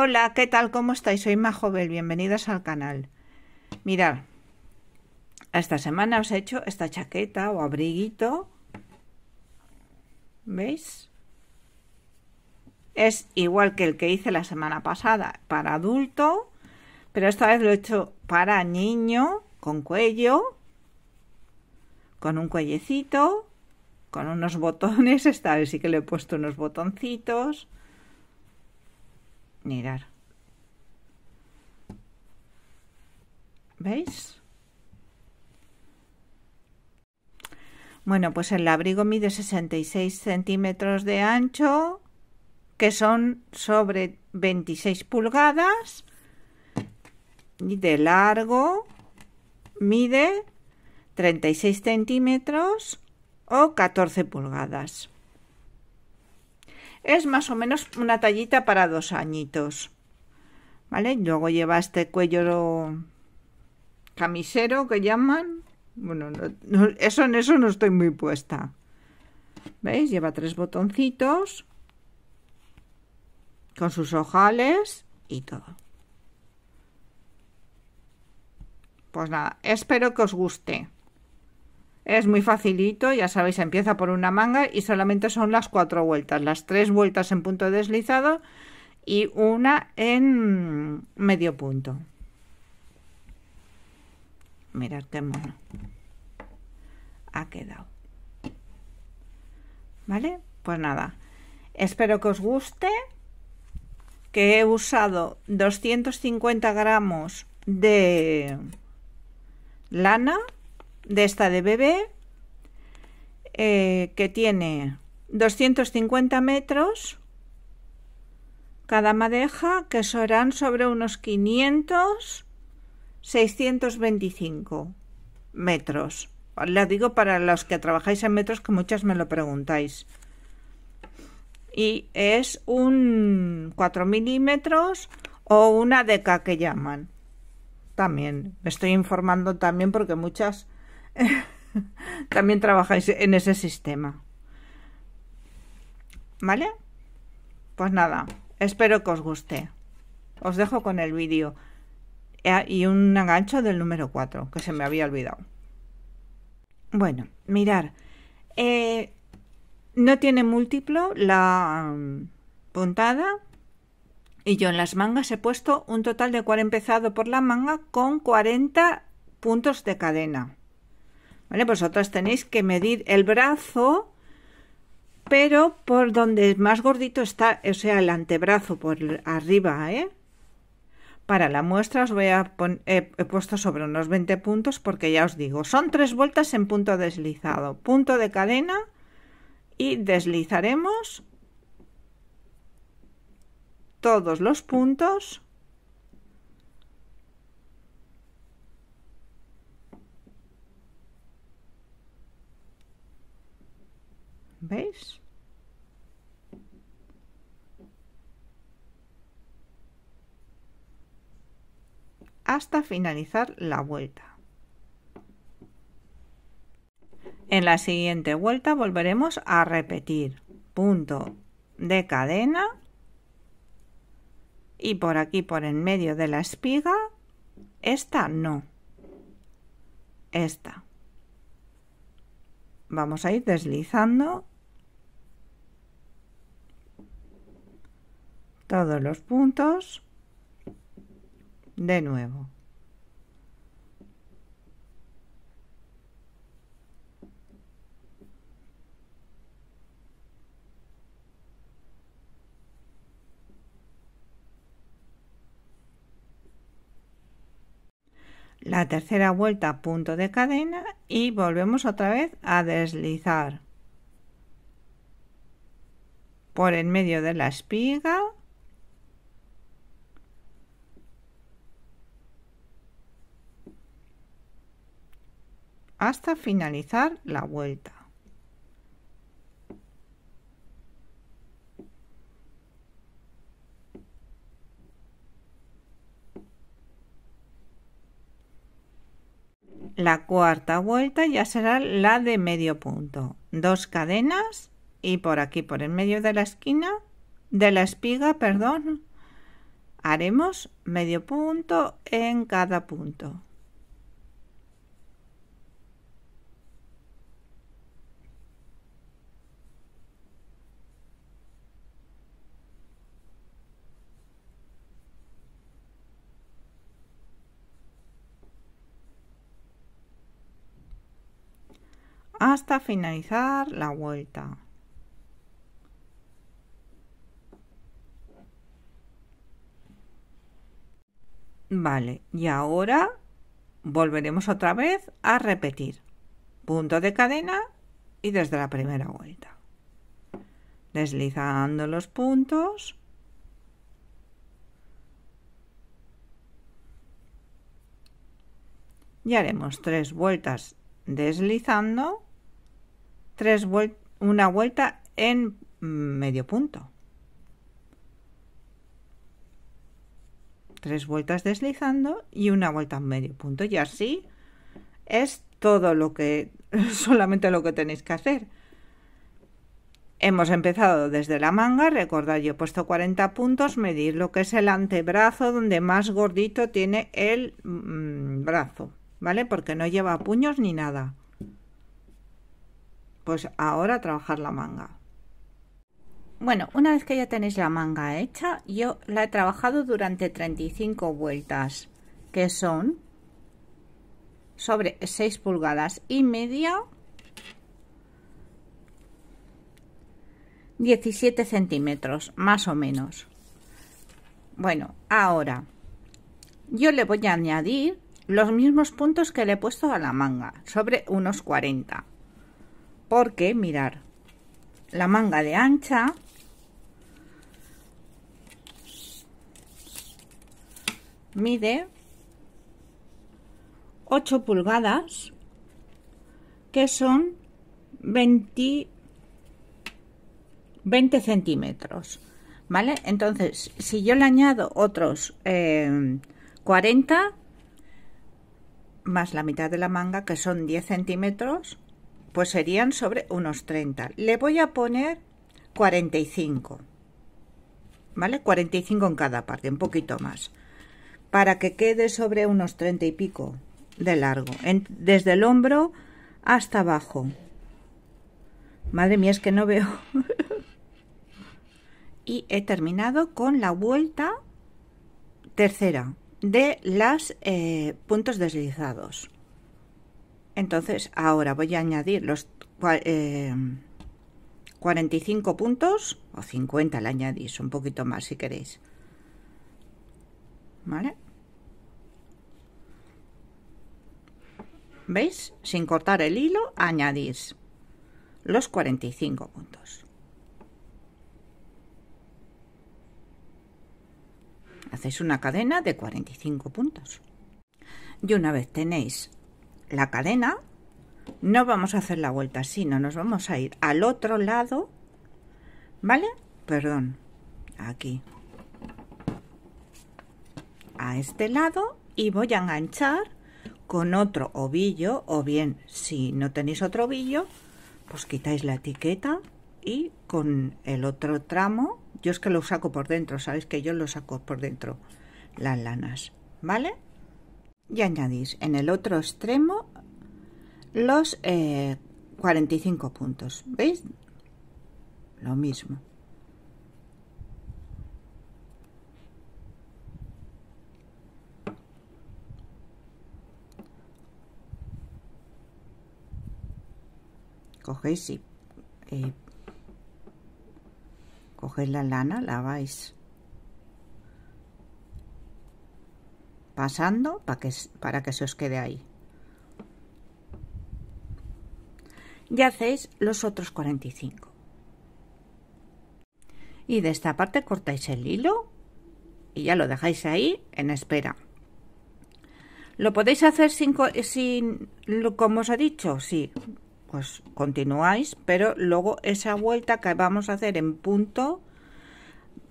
Hola, ¿qué tal? ¿Cómo estáis? Soy joven bienvenidos al canal. Mirad, esta semana os he hecho esta chaqueta o abriguito. ¿Veis? Es igual que el que hice la semana pasada para adulto, pero esta vez lo he hecho para niño, con cuello, con un cuellecito, con unos botones. Esta vez sí que le he puesto unos botoncitos mirar ¿Veis? Bueno, pues el abrigo mide 66 centímetros de ancho, que son sobre 26 pulgadas, y de largo mide 36 centímetros o 14 pulgadas es más o menos una tallita para dos añitos. ¿Vale? Luego lleva este cuello camisero que llaman. Bueno, eso en eso no estoy muy puesta. ¿Veis? Lleva tres botoncitos con sus ojales y todo. Pues nada, espero que os guste. Es muy facilito, ya sabéis, empieza por una manga y solamente son las cuatro vueltas, las tres vueltas en punto deslizado y una en medio punto. Mirad qué mono ha quedado. ¿Vale? Pues nada, espero que os guste, que he usado 250 gramos de lana de esta de bebé, eh, que tiene 250 metros cada madeja, que serán sobre unos 500, 625 metros. Lo digo para los que trabajáis en metros, que muchas me lo preguntáis. Y es un 4 milímetros o una deca que llaman. También, me estoy informando también porque muchas también trabajáis en ese sistema. ¿Vale? Pues nada, espero que os guste. Os dejo con el vídeo eh, y un engancho del número 4, que se me había olvidado. Bueno, mirar. Eh, no tiene múltiplo la mm, puntada. Y yo en las mangas he puesto un total de 4 empezado por la manga con 40 puntos de cadena. ¿Vale? Pues Vosotras tenéis que medir el brazo, pero por donde más gordito está, o sea, el antebrazo por arriba, ¿eh? Para la muestra os voy a he puesto sobre unos 20 puntos porque ya os digo, son tres vueltas en punto deslizado, punto de cadena y deslizaremos todos los puntos ¿Veis? Hasta finalizar la vuelta. En la siguiente vuelta volveremos a repetir punto de cadena y por aquí por en medio de la espiga esta no esta vamos a ir deslizando todos los puntos de nuevo. la tercera vuelta punto de cadena y volvemos otra vez a deslizar por en medio de la espiga hasta finalizar la vuelta. La cuarta vuelta ya será la de medio punto. Dos cadenas y por aquí, por el medio de la esquina, de la espiga, perdón, haremos medio punto en cada punto. hasta finalizar la vuelta. Vale, y ahora volveremos otra vez a repetir. Punto de cadena y desde la primera vuelta. Deslizando los puntos. Y haremos tres vueltas deslizando tres una vuelta en medio punto. Tres vueltas deslizando y una vuelta en medio punto. Y así es todo lo que, solamente lo que tenéis que hacer. Hemos empezado desde la manga, recordad yo he puesto 40 puntos, medir lo que es el antebrazo donde más gordito tiene el mm, brazo, ¿vale? Porque no lleva puños ni nada pues ahora trabajar la manga. Bueno, una vez que ya tenéis la manga hecha, yo la he trabajado durante 35 vueltas, que son sobre 6 pulgadas y media, 17 centímetros, más o menos. Bueno, ahora yo le voy a añadir los mismos puntos que le he puesto a la manga, sobre unos 40 porque mirar la manga de ancha mide 8 pulgadas que son 20, 20 centímetros vale entonces si yo le añado otros 40 eh, más la mitad de la manga que son 10 centímetros pues serían sobre unos 30. Le voy a poner 45. ¿Vale? 45 en cada parte, un poquito más. Para que quede sobre unos 30 y pico de largo. desde el hombro hasta abajo. Madre mía, es que no veo. y he terminado con la vuelta tercera de los eh, puntos deslizados. Entonces, ahora voy a añadir los 45 eh, puntos, o 50 le añadís, un poquito más si queréis. ¿Vale? ¿Veis? Sin cortar el hilo, añadís los 45 puntos. Hacéis una cadena de 45 puntos. Y una vez tenéis la cadena, no vamos a hacer la vuelta, no nos vamos a ir al otro lado, ¿vale? Perdón, aquí. A este lado y voy a enganchar con otro ovillo o bien si no tenéis otro ovillo, pues quitáis la etiqueta y con el otro tramo, yo es que lo saco por dentro, sabéis que yo lo saco por dentro las lanas, ¿vale? y añadís en el otro extremo los eh, 45 puntos. ¿Veis? Lo mismo. Cogéis y, y cogéis la lana, la vais pasando para que, para que se os quede ahí. Y hacéis los otros 45. Y de esta parte cortáis el hilo y ya lo dejáis ahí en espera. ¿Lo podéis hacer sin, sin como os he dicho? Sí, pues continuáis, pero luego esa vuelta que vamos a hacer en punto,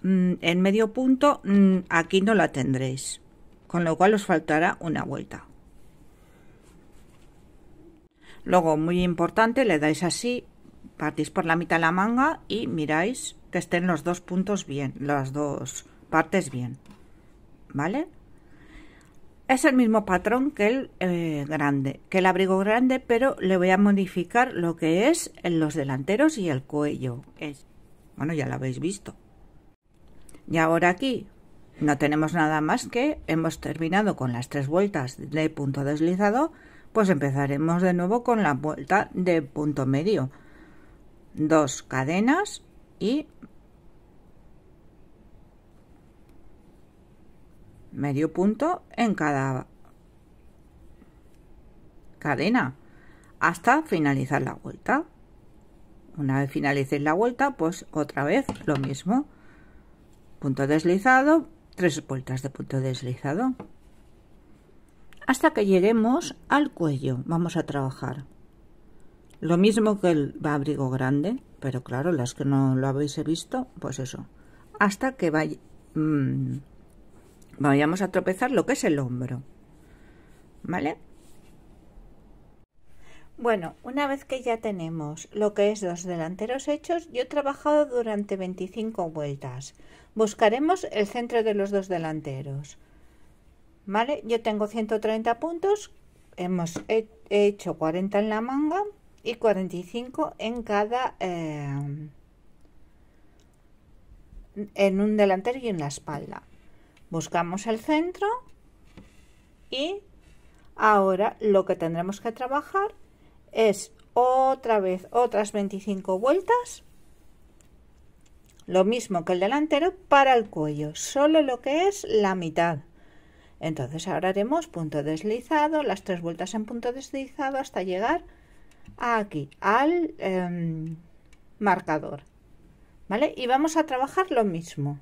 mm, en medio punto, mm, aquí no la tendréis con lo cual os faltará una vuelta. Luego, muy importante, le dais así, partís por la mitad de la manga y miráis que estén los dos puntos bien, las dos partes bien. ¿Vale? Es el mismo patrón que el eh, grande, que el abrigo grande, pero le voy a modificar lo que es en los delanteros y el cuello. Es, bueno, ya lo habéis visto. Y ahora aquí no tenemos nada más que hemos terminado con las tres vueltas de punto deslizado, pues empezaremos de nuevo con la vuelta de punto medio. Dos cadenas y medio punto en cada cadena hasta finalizar la vuelta. Una vez finalicéis la vuelta, pues otra vez lo mismo. Punto deslizado, tres vueltas de punto deslizado hasta que lleguemos al cuello vamos a trabajar lo mismo que el abrigo grande pero claro las que no lo habéis visto pues eso hasta que mm, vayamos a tropezar lo que es el hombro vale bueno, una vez que ya tenemos lo que es los delanteros hechos, yo he trabajado durante 25 vueltas. Buscaremos el centro de los dos delanteros. ¿Vale? Yo tengo 130 puntos, hemos hecho 40 en la manga y 45 en cada... Eh, en un delantero y en la espalda. Buscamos el centro y ahora lo que tendremos que trabajar es otra vez otras 25 vueltas lo mismo que el delantero para el cuello, solo lo que es la mitad. Entonces ahora haremos punto deslizado, las tres vueltas en punto deslizado hasta llegar aquí, al em, marcador. ¿Vale? Y vamos a trabajar lo mismo.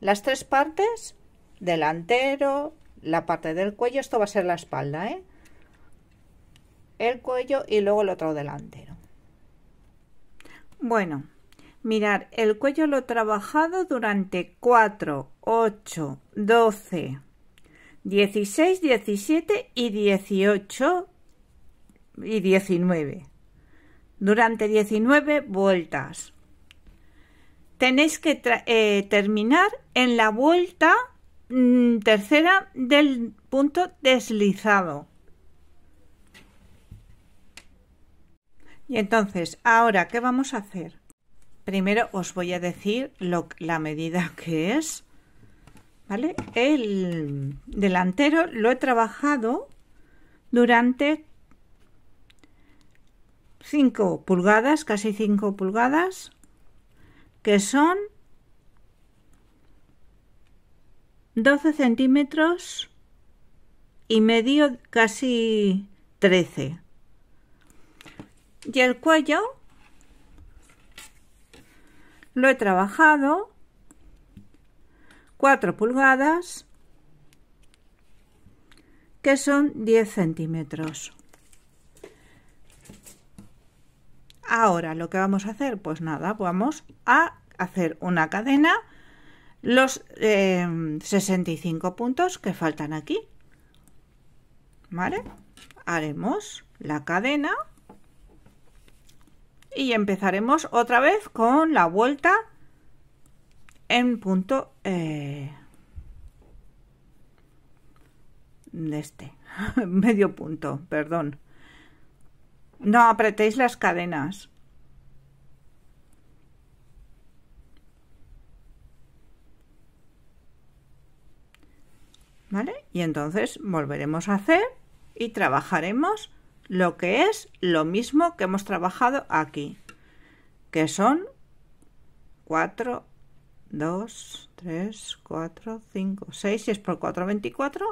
Las tres partes, delantero, la parte del cuello, esto va a ser la espalda, ¿eh? El cuello y luego el otro delantero. Bueno, mirar el cuello lo he trabajado durante 4, 8, 12, 16, 17 y 18 y 19. Durante 19 vueltas. Tenéis que eh, terminar en la vuelta mm, tercera del punto deslizado. Y entonces, ahora, ¿qué vamos a hacer? Primero os voy a decir lo, la medida que es. ¿Vale? El delantero lo he trabajado durante 5 pulgadas, casi 5 pulgadas, que son 12 centímetros y medio, casi 13. Y el cuello lo he trabajado. 4 pulgadas, que son 10 centímetros. Ahora, lo que vamos a hacer, pues nada, vamos a hacer una cadena, los 65 eh, puntos que faltan aquí. ¿Vale? Haremos la cadena y empezaremos otra vez con la vuelta en punto eh, de este medio punto, perdón. No apretéis las cadenas. ¿Vale? Y entonces volveremos a hacer y trabajaremos lo que es lo mismo que hemos trabajado aquí, que son 4, 2, 3, 4, 5, 6, 6 por 4, 24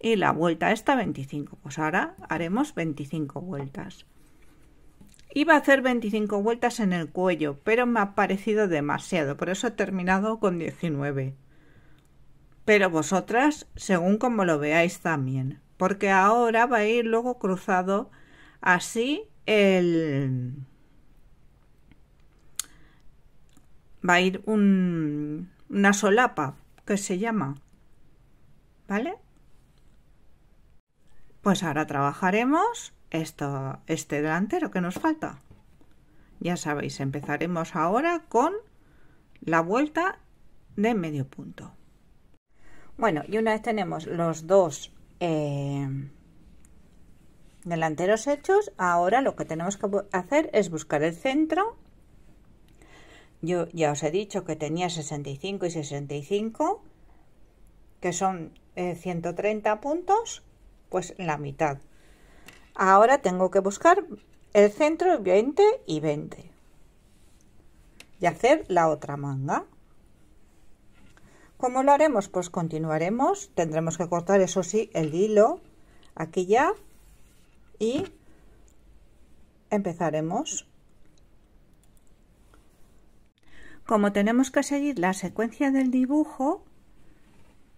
y la vuelta esta 25. Pues ahora haremos 25 vueltas. Iba a hacer 25 vueltas en el cuello, pero me ha parecido demasiado, por eso he terminado con 19. Pero vosotras, según como lo veáis también porque ahora va a ir luego cruzado así el va a ir un, una solapa que se llama vale pues ahora trabajaremos esto, este delantero que nos falta ya sabéis empezaremos ahora con la vuelta de medio punto bueno y una vez tenemos los dos Em, delanteros hechos, ahora lo que tenemos que hacer es buscar el centro. Yo ya os he dicho que tenía 65 y 65, que son 130 eh, puntos, pues la mitad. Ahora tengo que buscar el centro 20 y 20 y hacer la otra manga. ¿Cómo lo haremos? Pues continuaremos, tendremos que cortar eso sí el hilo aquí ya y empezaremos. Como tenemos que seguir la secuencia del dibujo,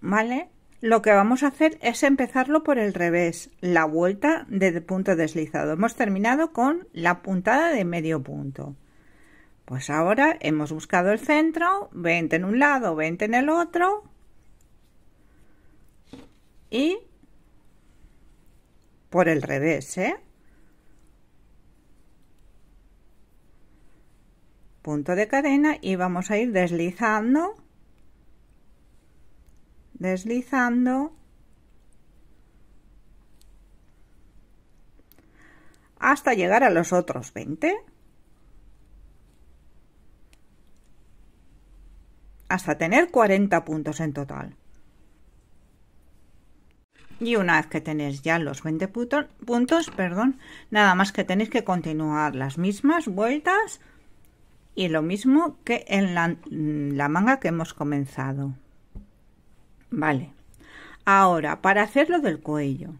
¿vale? Lo que vamos a hacer es empezarlo por el revés, la vuelta de punto deslizado. Hemos terminado con la puntada de medio punto. Pues ahora hemos buscado el centro, 20 en un lado, 20 en el otro. Y por el revés, ¿eh? Punto de cadena y vamos a ir deslizando, deslizando hasta llegar a los otros 20. hasta tener 40 puntos en total. Y una vez que tenéis ya los 20 puntos, perdón, nada más que tenéis que continuar las mismas vueltas y lo mismo que en la, mm, la manga que hemos comenzado. Vale. Ahora, para hacer lo del cuello.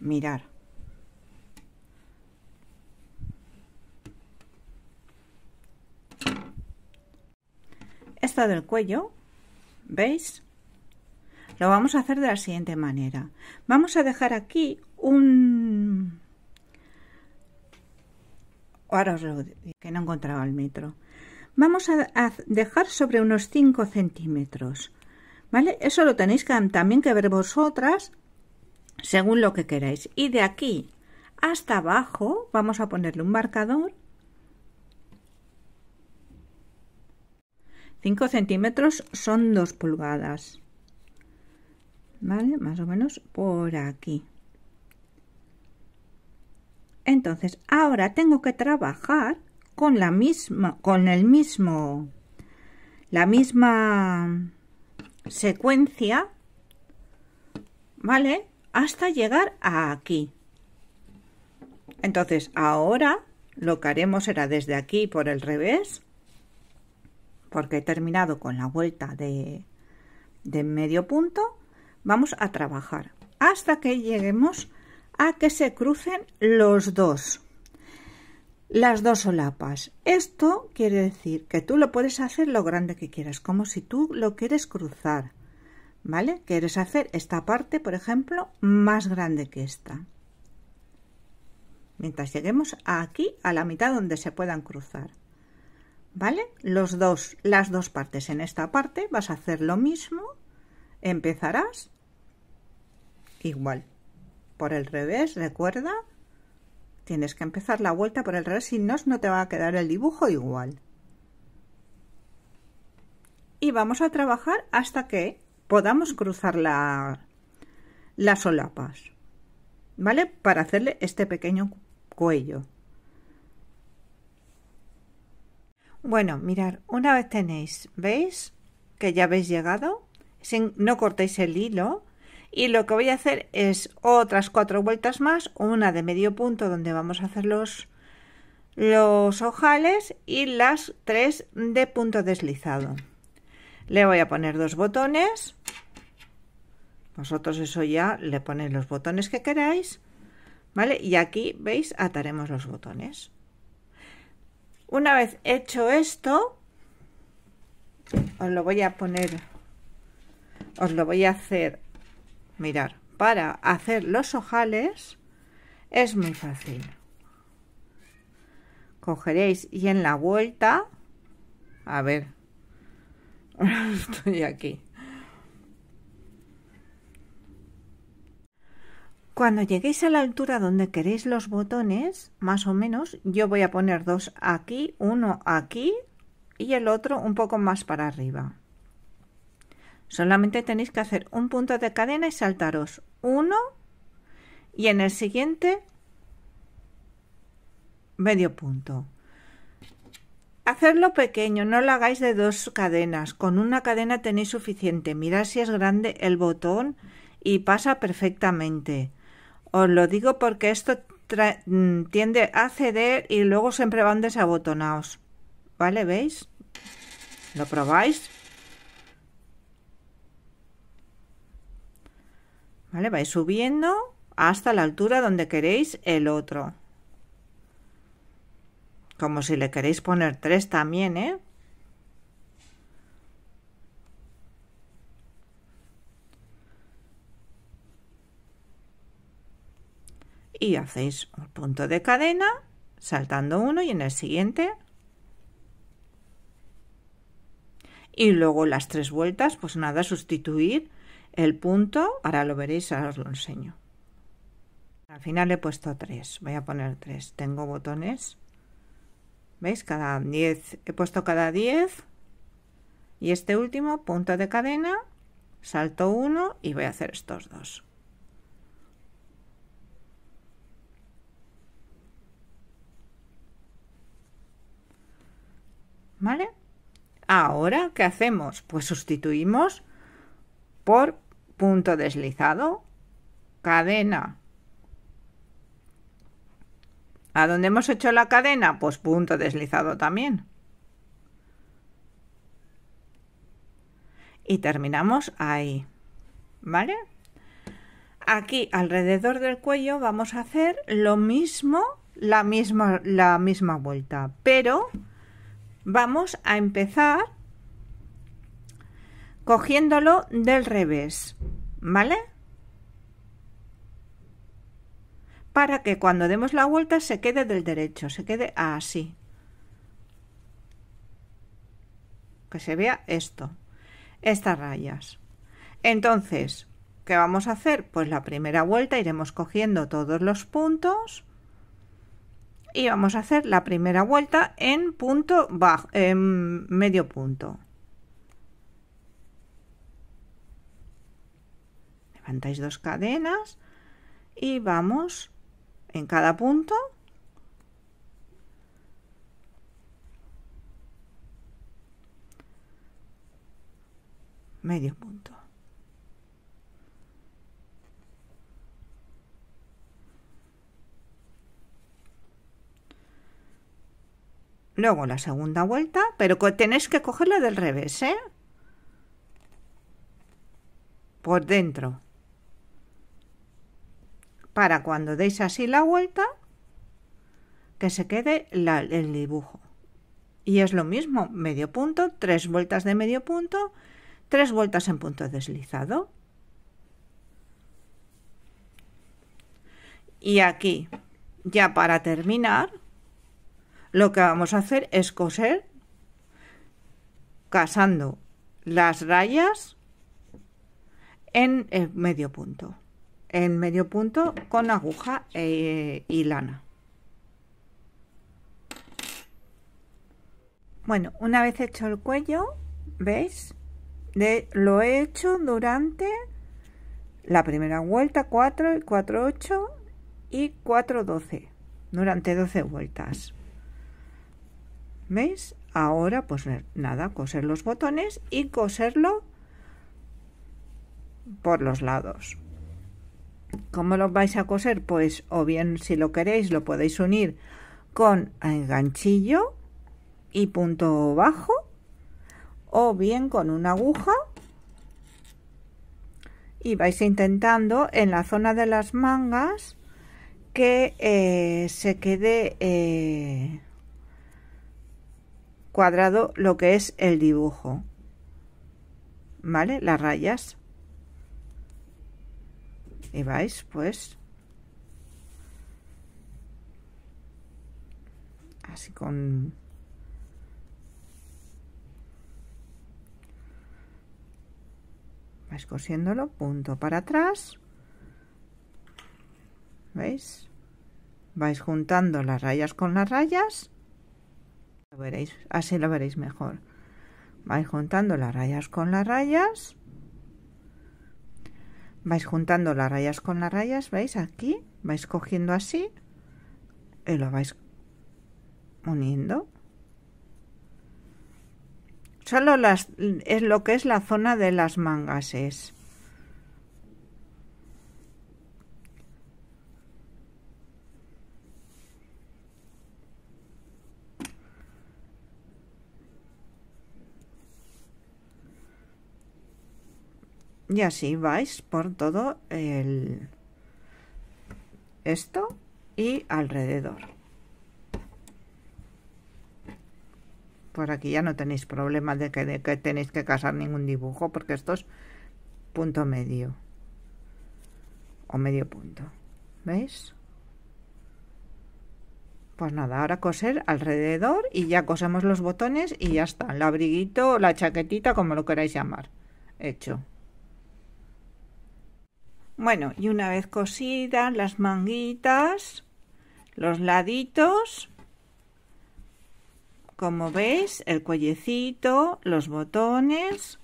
Mirar. Esta del cuello, ¿veis? Lo vamos a hacer de la siguiente manera. Vamos a dejar aquí un... Ahora os que no encontraba el metro. Vamos a, dejar sobre unos 5 centímetros. ¿Vale? Eso lo tenéis que, también que ver vosotras según lo que queráis. Y de aquí hasta abajo vamos a ponerle un marcador 5 centímetros son 2 pulgadas. ¿Vale? Más o menos por aquí. Entonces, ahora tengo que trabajar con la misma, con el mismo, la misma secuencia, ¿vale? Hasta llegar a aquí. Entonces, ahora lo que haremos será desde aquí por el revés porque he terminado con la vuelta de, medio punto, vamos a trabajar hasta que lleguemos a que se crucen los dos las dos solapas. Esto quiere decir que tú lo puedes hacer lo grande que quieras, como si tú lo quieres cruzar, ¿vale? Quieres hacer esta parte, por ejemplo, más grande que esta. Mientras lleguemos aquí, a la mitad donde se puedan cruzar. ¿Vale? Los dos, las dos partes. En esta parte vas a hacer lo mismo. Empezarás igual. Por el revés, recuerda. Tienes que empezar la vuelta por el revés, si no, no te va a quedar el dibujo igual. Y vamos a trabajar hasta que podamos cruzar la, las solapas. ¿Vale? Para hacerle este pequeño cuello. Bueno, mirar, una vez tenéis, ¿veis? Que ya habéis llegado. Sin, no cortéis el hilo. Y lo que voy a hacer es otras cuatro vueltas más, una de medio punto donde vamos a hacer los, los ojales y las tres de punto deslizado. Le voy a poner dos botones. Vosotros eso ya le ponéis los botones que queráis. ¿Vale? Y aquí, ¿veis? Ataremos los botones. Una vez hecho esto, os lo voy a poner, os lo voy a hacer, mirar, para hacer los ojales es muy fácil. Cogeréis y en la vuelta, a ver, estoy aquí. Cuando lleguéis a la altura donde queréis los botones, más o menos, yo voy a poner dos aquí, uno aquí y el otro un poco más para arriba. Solamente tenéis que hacer un punto de cadena y saltaros uno y en el siguiente medio punto. Hacerlo pequeño, no lo hagáis de dos cadenas, con una cadena tenéis suficiente. Mirad si es grande el botón y pasa perfectamente. Os lo digo porque esto mm, tiende a ceder y luego siempre van desabotonados. ¿Vale? ¿Veis? ¿Lo probáis? ¿Vale? Vais subiendo hasta la altura donde queréis el otro. Como si le queréis poner tres también, ¿eh? y hacéis un punto de cadena saltando uno y en el siguiente y luego las tres vueltas pues nada sustituir el punto ahora lo veréis ahora os lo enseño al final he puesto tres voy a poner tres tengo botones veis cada 10 he puesto cada diez y este último punto de cadena salto uno y voy a hacer estos dos ¿Vale? Ahora, ¿qué hacemos? Pues sustituimos por punto deslizado, cadena. ¿A dónde hemos hecho la cadena? Pues punto deslizado también. Y terminamos ahí. ¿Vale? Aquí alrededor del cuello vamos a hacer lo mismo, la misma, la misma vuelta, pero Vamos a empezar cogiéndolo del revés, ¿vale? Para que cuando demos la vuelta se quede del derecho, se quede así. Que se vea esto, estas rayas. Entonces, ¿qué vamos a hacer? Pues la primera vuelta iremos cogiendo todos los puntos y vamos a hacer la primera vuelta en punto bajo, en medio punto. Levantáis dos cadenas y vamos en cada punto medio punto. Luego la segunda vuelta, pero tenéis que cogerla del revés, ¿eh? Por dentro. Para cuando deis así la vuelta, que se quede el dibujo. Y es lo mismo, medio punto, tres vueltas de medio punto, tres vueltas en punto deslizado. Y aquí, ya para terminar, lo que vamos a hacer es coser casando las rayas en el medio punto en medio punto con aguja eh, y lana bueno una vez hecho el cuello veis de, lo he hecho durante la primera vuelta 4 4 8 y 4 12 durante 12 vueltas ¿Veis? Ahora, pues eh, nada, coser los botones y coserlo por los lados. ¿Cómo lo vais a coser? Pues o bien si lo queréis lo podéis unir con el ganchillo y punto bajo o bien con una aguja y vais intentando en la zona de las mangas que eh, se quede eh, cuadrado lo que es el dibujo. ¿Vale? Las rayas. Y vais, pues. Así con... Vais cosiéndolo, punto para atrás. ¿Veis? Vais juntando las rayas con las rayas veréis, así lo veréis mejor. Vais juntando las rayas con las rayas. Vais juntando las rayas con las rayas, ¿veis? Aquí vais cogiendo así y lo vais uniendo. Solo las, es lo que es la zona de las mangas es. y así vais por todo el esto y alrededor por aquí ya no tenéis problema de que, de que tenéis que casar ningún dibujo porque esto es punto medio o medio punto ¿veis? pues nada, ahora coser alrededor y ya cosemos los botones y ya está, el abriguito, la chaquetita, como lo queráis llamar, hecho. Bueno, y una vez cosidas las manguitas, los laditos, como veis, el cuellecito, los botones,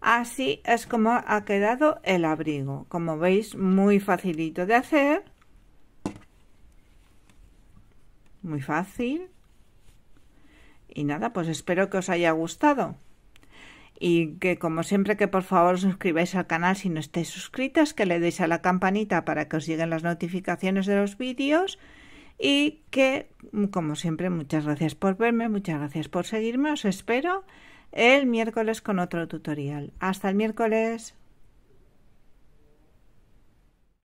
así es como ha quedado el abrigo. Como veis, muy facilito de hacer, muy fácil. Y nada, pues espero que os haya gustado y que como siempre que por favor suscribáis al canal si no estáis suscritas, que le deis a la campanita para que os lleguen las notificaciones de los vídeos y que mm, como siempre muchas gracias por verme, muchas gracias por seguirme, os espero el miércoles con otro tutorial. Hasta el miércoles.